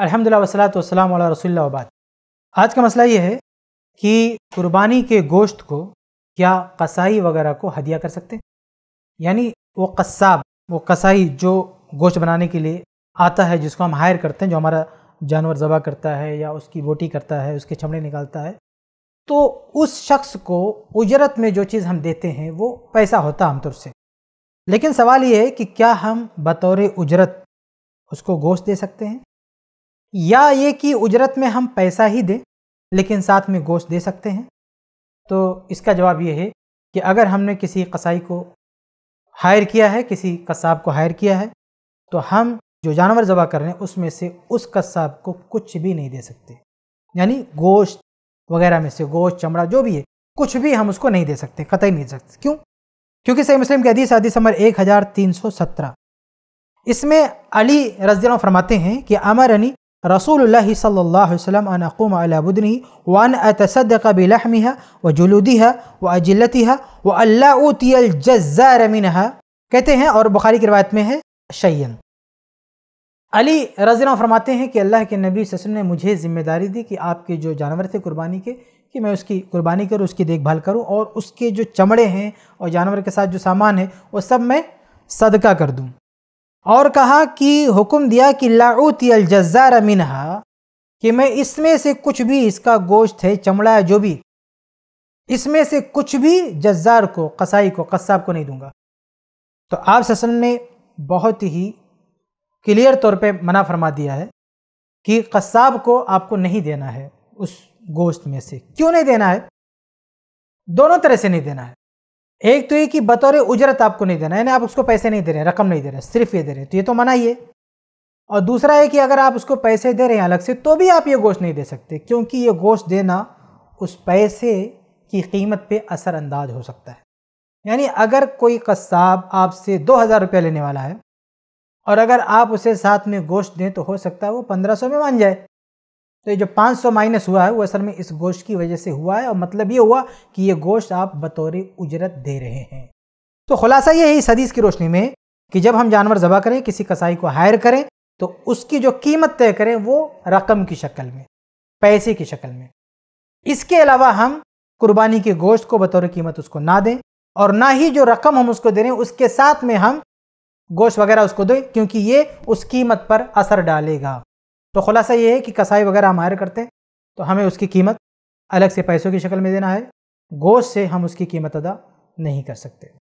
अलहमदिल्ला वसलात वसलाम रसोल्ला वबाद आज का मसला ये है कि कुर्बानी के गोश्त को क्या कसाई वगैरह को हदिया कर सकते हैं यानी वो कस्साब वो कसाई जो गोश्त बनाने के लिए आता है जिसको हम हायर करते हैं जो हमारा जानवर ज़बा करता है या उसकी बोटी करता है उसके चमड़े निकालता है तो उस शख्स को उजरत में जो चीज़ हम देते हैं वो पैसा होता आमतौर से लेकिन सवाल ये है कि क्या हम बतौर उजरत उसको गोश्त दे सकते हैं या ये कि उजरत में हम पैसा ही दें लेकिन साथ में गोश्त दे सकते हैं तो इसका जवाब ये है कि अगर हमने किसी कसाई को हायर किया है किसी कसाब को हायर किया है तो हम जो जानवर जबा कर रहे हैं उसमें से उस कसाब को कुछ भी नहीं दे सकते यानी गोश्त वगैरह में से गोश्त चमड़ा जो भी है कुछ भी हम उसको नहीं दे सकते कतई नहीं दे सकते क्यों क्योंकि सही मुस्लिम के हदीस हदीस नंबर एक हज़ार तीन सौ सत्रह इसमें अली रजन फरमाते हैं कि अमर अनी रसूल सल्लाम अनकुम अलाबुदनी वन अतसदक बिलहमिहा व जुलूदिहा व अजिलतिहा व अल्लाह तियल जज़ारमिनहा कहते हैं और बुखारी की रवायत में है शैन अली रजना फरमाते हैं कि अल्लाह के नबी ससम ने मुझे ज़िम्मेदारी दी कि आपके जो जानवर थे कुर्बानी के कि मैं उसकी कुर्बानी करूँ उसकी देखभाल करूँ और उसके जो चमड़े हैं और जानवर के साथ जो सामान है वो सब मैं सदका कर दूँ और कहा कि हुक्म दिया कि लाउत अलजार मिनहा कि मैं इसमें से कुछ भी इसका गोश्त है चमड़ा है जो भी इसमें से कुछ भी जज्जार को कसाई को कस्साब को नहीं दूंगा तो आप ससन ने बहुत ही क्लियर तौर पे मना फरमा दिया है कि कस्साब को आपको नहीं देना है उस गोश्त में से क्यों नहीं देना है दोनों तरह से नहीं देना है एक तो ये कि बतौर उजरत आपको नहीं देना यानी आप उसको पैसे नहीं दे रहे रकम नहीं दे रहे सिर्फ ये दे रहे तो ये तो मना ही है और दूसरा है कि अगर आप उसको पैसे दे रहे हैं अलग से तो भी आप ये गोश्त नहीं दे सकते क्योंकि ये गोश्त देना उस पैसे की कीमत पे असरअंदाज हो सकता है यानी अगर कोई कस्साब आपसे दो हज़ार रुपया लेने वाला है और अगर आप उसे साथ में गोश्त दें तो हो सकता है वो पंद्रह सौ में मान जाए तो ये जो 500 माइनस हुआ है वो असल में इस गोश्त की वजह से हुआ है और मतलब ये हुआ कि ये गोश्त आप बतौर उजरत दे रहे हैं तो खुलासा ये है इस हदीस की रोशनी में कि जब हम जानवर ज़बा करें किसी कसाई को हायर करें तो उसकी जो कीमत तय करें वो रकम की शक्ल में पैसे की शक्ल में इसके अलावा हम कुर्बानी के गोश्त को बतौर कीमत उसको ना दें और ना ही जो रकम हम उसको दे रहे हैं उसके साथ में हम गोश्त वगैरह उसको दें क्योंकि ये उस कीमत पर असर डालेगा तो खुलासा ये है कि कसाई वगैरह हम हायर करते हैं तो हमें उसकी कीमत अलग से पैसों की शक्ल में देना है गोश्त से हम उसकी कीमत अदा नहीं कर सकते